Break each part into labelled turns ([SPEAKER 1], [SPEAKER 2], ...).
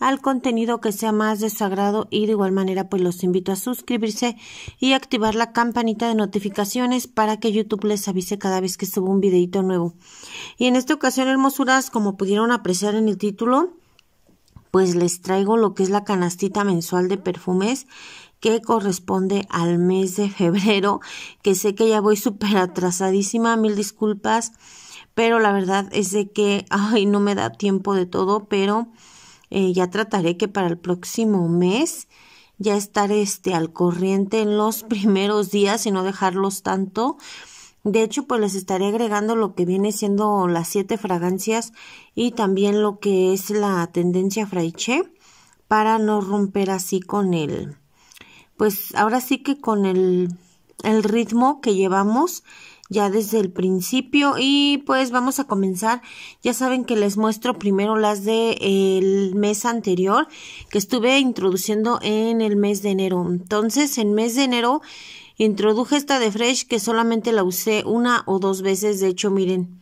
[SPEAKER 1] al contenido que sea más desagrado y de igual manera pues los invito a suscribirse y activar la campanita de notificaciones para que YouTube les avise cada vez que subo un videito nuevo. Y en esta ocasión hermosuras como pudieron apreciar en el título pues les traigo lo que es la canastita mensual de perfumes que corresponde al mes de febrero, que sé que ya voy súper atrasadísima, mil disculpas, pero la verdad es de que, ay, no me da tiempo de todo, pero eh, ya trataré que para el próximo mes ya estar este al corriente en los primeros días y no dejarlos tanto. De hecho, pues les estaré agregando lo que viene siendo las siete fragancias y también lo que es la tendencia fraiche para no romper así con él pues ahora sí que con el el ritmo que llevamos ya desde el principio y pues vamos a comenzar ya saben que les muestro primero las de el mes anterior que estuve introduciendo en el mes de enero entonces en mes de enero introduje esta de fresh que solamente la usé una o dos veces de hecho miren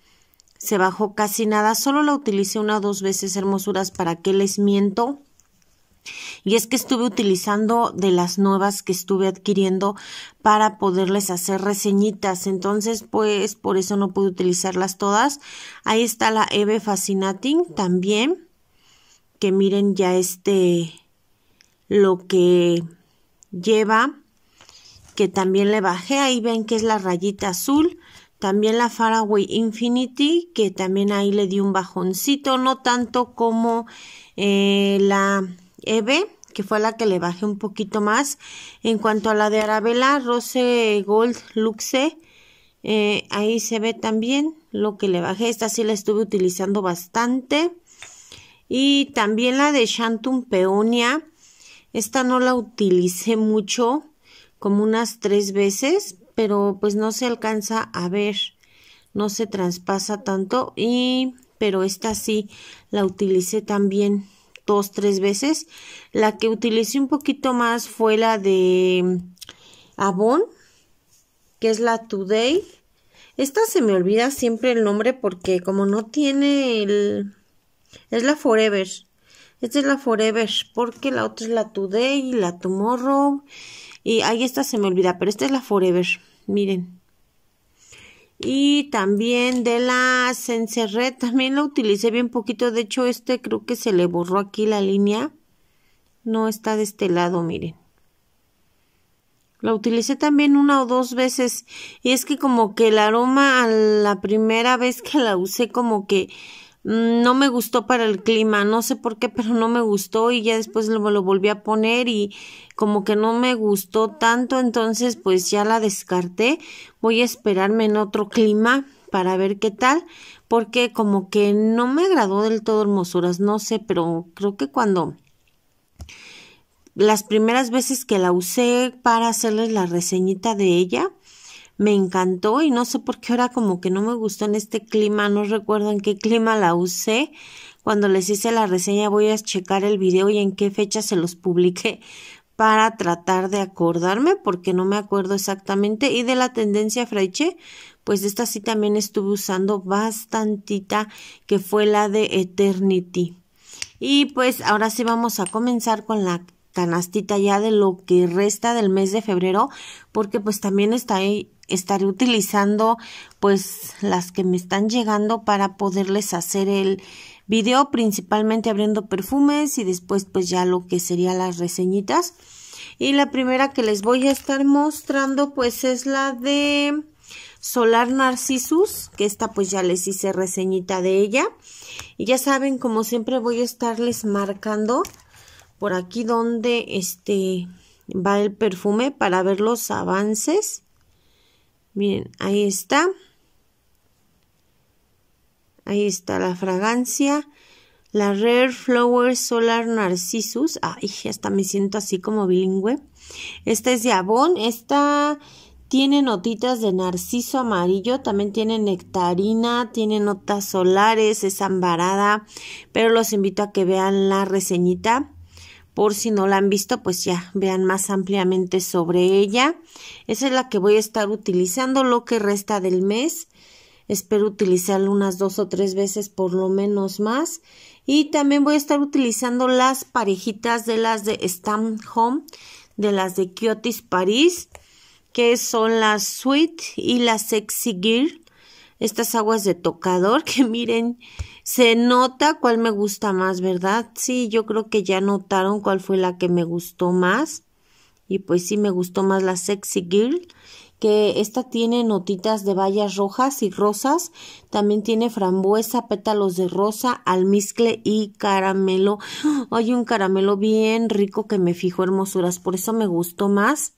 [SPEAKER 1] se bajó casi nada solo la utilicé una o dos veces hermosuras para que les miento y es que estuve utilizando de las nuevas que estuve adquiriendo para poderles hacer reseñitas. Entonces, pues por eso no pude utilizarlas todas. Ahí está la Eve Fascinating también. Que miren ya este lo que lleva. Que también le bajé. Ahí ven que es la rayita azul. También la Faraway Infinity, que también ahí le di un bajoncito, no tanto como eh, la Eve, que fue la que le bajé un poquito más. En cuanto a la de Arabella, Rose Gold Luxe, eh, ahí se ve también lo que le bajé. Esta sí la estuve utilizando bastante. Y también la de Shantum Peonia. Esta no la utilicé mucho, como unas tres veces, pero pues no se alcanza a ver, no se traspasa tanto y pero esta sí la utilicé también dos, tres veces. La que utilicé un poquito más fue la de mm, Avon, que es la Today. Esta se me olvida siempre el nombre porque como no tiene el... Es la Forever. Esta es la Forever porque la otra es la Today, y la Tomorrow. Y ahí esta se me olvida, pero esta es la Forever. Miren y también de la encerré, también la utilicé bien poquito de hecho este creo que se le borró aquí la línea no está de este lado miren la utilicé también una o dos veces y es que como que el aroma a la primera vez que la usé como que Mm, no me gustó para el clima, no sé por qué, pero no me gustó y ya después me lo volví a poner y como que no me gustó tanto, entonces pues ya la descarté. Voy a esperarme en otro clima para ver qué tal, porque como que no me agradó del todo hermosuras, no sé, pero creo que cuando las primeras veces que la usé para hacerles la reseñita de ella, me encantó y no sé por qué ahora como que no me gustó en este clima, no recuerdo en qué clima la usé. Cuando les hice la reseña voy a checar el video y en qué fecha se los publiqué para tratar de acordarme porque no me acuerdo exactamente y de la tendencia Fraiche pues esta sí también estuve usando bastantita que fue la de Eternity. Y pues ahora sí vamos a comenzar con la canastita ya de lo que resta del mes de febrero, porque pues también estaré, utilizando pues las que me están llegando para poderles hacer el video, principalmente abriendo perfumes y después pues ya lo que serían las reseñitas. Y la primera que les voy a estar mostrando pues es la de Solar Narcissus, que esta pues ya les hice reseñita de ella. Y ya saben, como siempre voy a estarles marcando por aquí donde este va el perfume para ver los avances. Miren, ahí está. Ahí está la fragancia. La Rare Flower Solar Narcissus. Ay, hasta me siento así como bilingüe. Esta es de Esta tiene notitas de narciso amarillo, también tiene nectarina, tiene notas solares, es ambarada, pero los invito a que vean la reseñita por si no la han visto, pues ya vean más ampliamente sobre ella. Esa es la que voy a estar utilizando lo que resta del mes. Espero utilizarla unas dos o tres veces por lo menos más. Y también voy a estar utilizando las parejitas de las de Stamp Home, de las de Kiotis París, que son las Sweet y las Sexy Gear. Estas aguas de tocador que miren, se nota cuál me gusta más, ¿verdad? Sí, yo creo que ya notaron cuál fue la que me gustó más. Y pues sí, me gustó más la Sexy Girl, que esta tiene notitas de bayas rojas y rosas. También tiene frambuesa, pétalos de rosa, almizcle y caramelo. Hay un caramelo bien rico que me fijó hermosuras, por eso me gustó más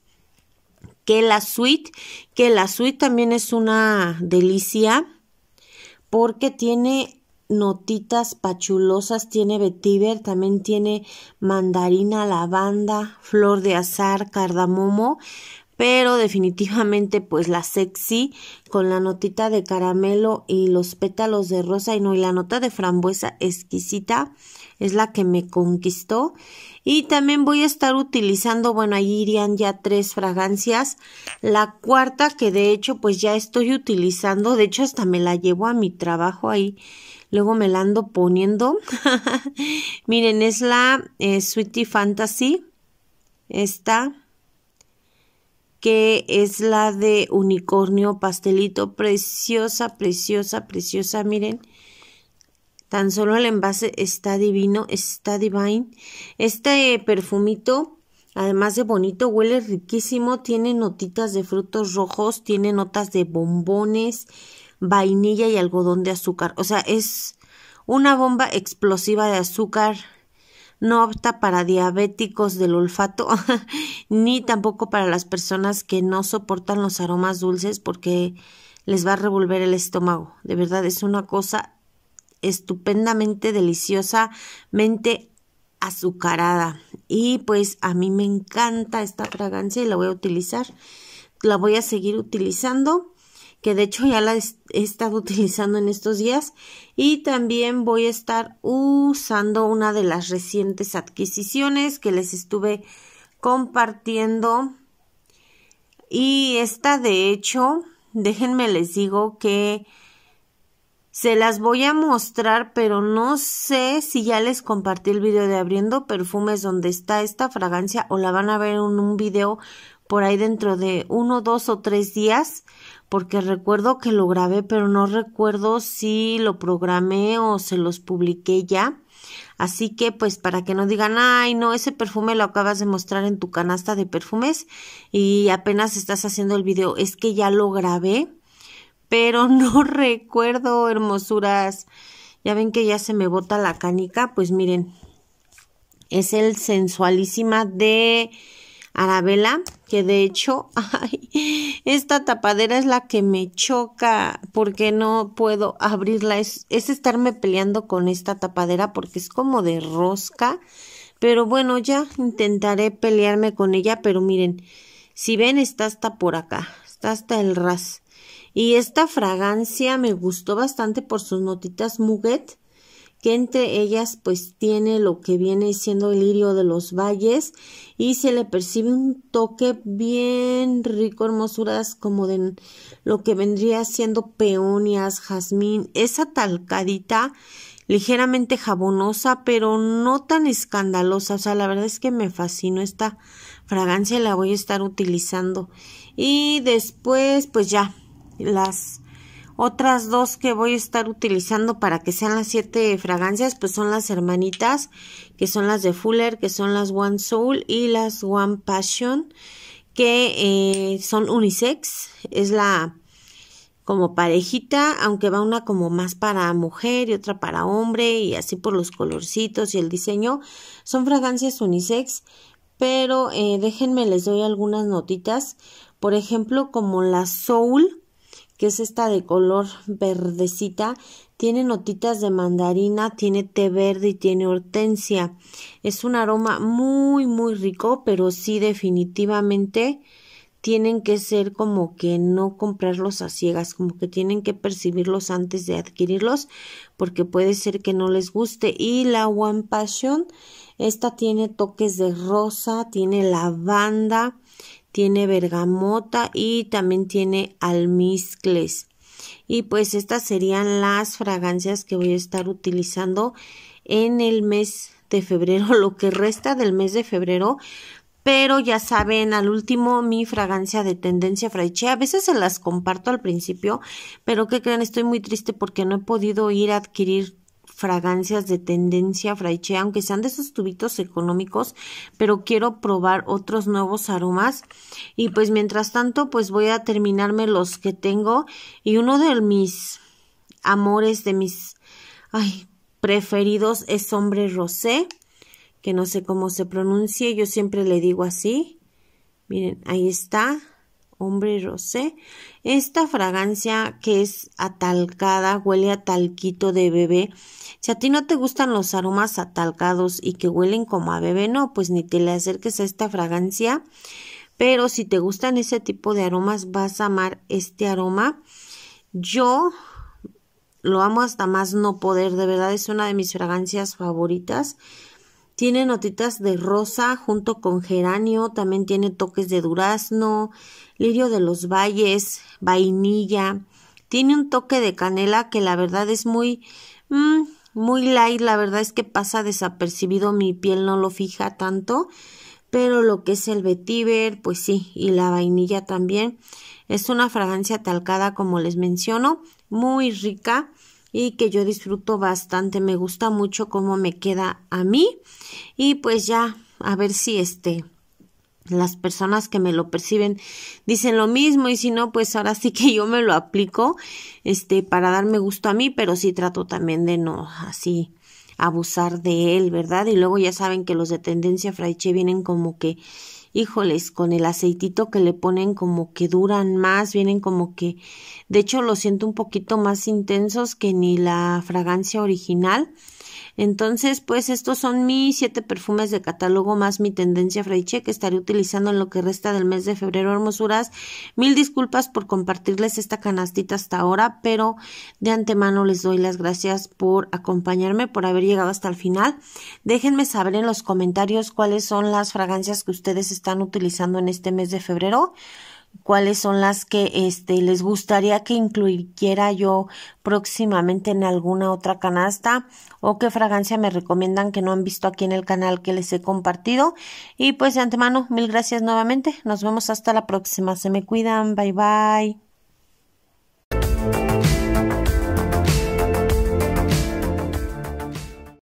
[SPEAKER 1] que la Sweet. que la Sweet también es una delicia porque tiene notitas pachulosas tiene vetiver, también tiene mandarina, lavanda, flor de azar, cardamomo, pero definitivamente pues la sexy con la notita de caramelo y los pétalos de rosa y no y la nota de frambuesa exquisita es la que me conquistó y también voy a estar utilizando bueno ahí irían ya tres fragancias la cuarta que de hecho pues ya estoy utilizando de hecho hasta me la llevo a mi trabajo ahí Luego me la ando poniendo. Miren, es la eh, Sweetie Fantasy. Esta. Que es la de unicornio pastelito. Preciosa, preciosa, preciosa. Miren. Tan solo el envase está divino, está divine. Este perfumito, además de bonito, huele riquísimo. Tiene notitas de frutos rojos, tiene notas de bombones vainilla y algodón de azúcar. O sea, es una bomba explosiva de azúcar. No apta para diabéticos del olfato, ni tampoco para las personas que no soportan los aromas dulces porque les va a revolver el estómago. De verdad, es una cosa estupendamente deliciosamente azucarada. Y pues a mí me encanta esta fragancia y la voy a utilizar. La voy a seguir utilizando que de hecho ya la he estado utilizando en estos días y también voy a estar usando una de las recientes adquisiciones que les estuve compartiendo y esta de hecho déjenme les digo que se las voy a mostrar, pero no sé si ya les compartí el video de abriendo perfumes donde está esta fragancia o la van a ver en un video por ahí dentro de uno, dos o tres días, porque recuerdo que lo grabé, pero no recuerdo si lo programé o se los publiqué ya. Así que pues para que no digan, ay no, ese perfume lo acabas de mostrar en tu canasta de perfumes y apenas estás haciendo el video, es que ya lo grabé, pero no recuerdo hermosuras. Ya ven que ya se me bota la canica, pues miren, es el sensualísima de Arabela, que de hecho, ay, esta tapadera es la que me choca porque no puedo abrirla. Es, es estarme peleando con esta tapadera porque es como de rosca. Pero bueno, ya intentaré pelearme con ella, pero miren, si ven, está hasta por acá, está hasta el ras. Y esta fragancia me gustó bastante por sus notitas muguet que entre ellas pues tiene lo que viene siendo el lirio de los valles y se le percibe un toque bien rico, hermosuras como de lo que vendría siendo peonias, jazmín, esa talcadita ligeramente jabonosa, pero no tan escandalosa. O sea, la verdad es que me fascino esta fragancia, la voy a estar utilizando. Y después, pues ya, las otras dos que voy a estar utilizando para que sean las siete fragancias, pues son las hermanitas, que son las de Fuller, que son las One Soul y las One Passion, que eh, son unisex. Es la como parejita, aunque va una como más para mujer y otra para hombre y así por los colorcitos y el diseño. Son fragancias unisex, pero eh, déjenme les doy algunas notitas. Por ejemplo, como la Soul, que es esta de color verdecita, tiene notitas de mandarina, tiene té verde y tiene hortensia. Es un aroma muy, muy rico, pero sí definitivamente tienen que ser como que no comprarlos a ciegas, como que tienen que percibirlos antes de adquirirlos, porque puede ser que no les guste. Y la One Passion, esta tiene toques de rosa, tiene lavanda, tiene bergamota y también tiene almizcles. Y pues estas serían las fragancias que voy a estar utilizando en el mes de febrero, lo que resta del mes de febrero. Pero ya saben, al último mi fragancia de tendencia fraichea a veces se las comparto al principio, pero que crean estoy muy triste porque no he podido ir a adquirir fragancias de tendencia fraiche, aunque sean de esos tubitos económicos, pero quiero probar otros nuevos aromas. Y pues mientras tanto, pues voy a terminarme los que tengo. Y uno de mis amores, de mis ay, preferidos, es Hombre Rosé, que no sé cómo se pronuncie, yo siempre le digo así. Miren, ahí está hombre rosé. Esta fragancia que es atalcada, huele a talquito de bebé. Si a ti no te gustan los aromas atalcados y que huelen como a bebé, no, pues ni te le acerques a esta fragancia. Pero si te gustan ese tipo de aromas, vas a amar este aroma. Yo lo amo hasta más no poder, de verdad es una de mis fragancias favoritas. Tiene notitas de rosa junto con geranio, también tiene toques de durazno, lirio de los valles, vainilla. Tiene un toque de canela que la verdad es muy, mm, muy light, la verdad es que pasa desapercibido, mi piel no lo fija tanto, pero lo que es el vetiver, pues sí, y la vainilla también. Es una fragancia talcada como les menciono, muy rica y que yo disfruto bastante, me gusta mucho cómo me queda a mí y pues ya a ver si este las personas que me lo perciben dicen lo mismo y si no pues ahora sí que yo me lo aplico este para darme gusto a mí pero sí trato también de no así abusar de él verdad y luego ya saben que los de tendencia fraiche vienen como que híjoles, con el aceitito que le ponen como que duran más, vienen como que, de hecho lo siento un poquito más intensos que ni la fragancia original. Entonces, pues estos son mis siete perfumes de catálogo más mi tendencia Freiche que estaré utilizando en lo que resta del mes de febrero, hermosuras. Mil disculpas por compartirles esta canastita hasta ahora, pero de antemano les doy las gracias por acompañarme, por haber llegado hasta el final. Déjenme saber en los comentarios cuáles son las fragancias que ustedes están utilizando en este mes de febrero cuáles son las que este les gustaría que incluyera yo próximamente en alguna otra canasta o qué fragancia me recomiendan que no han visto aquí en el canal que les he compartido y pues de antemano mil gracias nuevamente nos vemos hasta la próxima se me cuidan bye bye